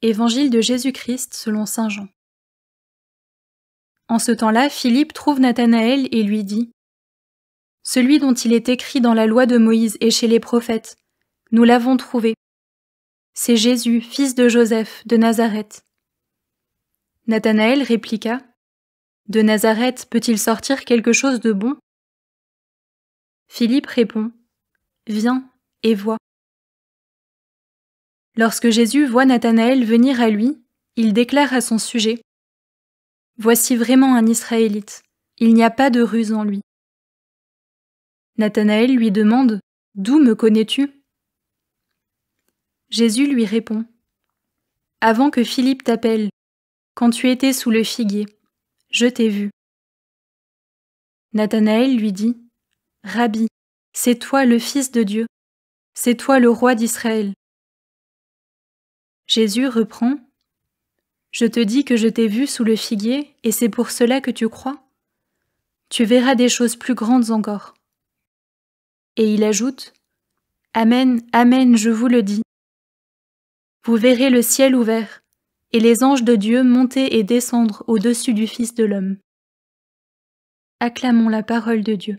Évangile de Jésus-Christ selon Saint Jean. En ce temps-là, Philippe trouve Nathanaël et lui dit Celui dont il est écrit dans la loi de Moïse et chez les prophètes, nous l'avons trouvé. C'est Jésus, fils de Joseph, de Nazareth. Nathanaël répliqua De Nazareth peut-il sortir quelque chose de bon Philippe répond Viens et vois. Lorsque Jésus voit Nathanaël venir à lui, il déclare à son sujet Voici vraiment un Israélite, il n'y a pas de ruse en lui. Nathanaël lui demande D'où me connais-tu Jésus lui répond Avant que Philippe t'appelle, quand tu étais sous le figuier, je t'ai vu. Nathanaël lui dit Rabbi, c'est toi le Fils de Dieu, c'est toi le roi d'Israël. Jésus reprend Je te dis que je t'ai vu sous le figuier, et c'est pour cela que tu crois. Tu verras des choses plus grandes encore. Et il ajoute Amen, Amen, je vous le dis. Vous verrez le ciel ouvert, et les anges de Dieu monter et descendre au-dessus du Fils de l'homme. Acclamons la parole de Dieu.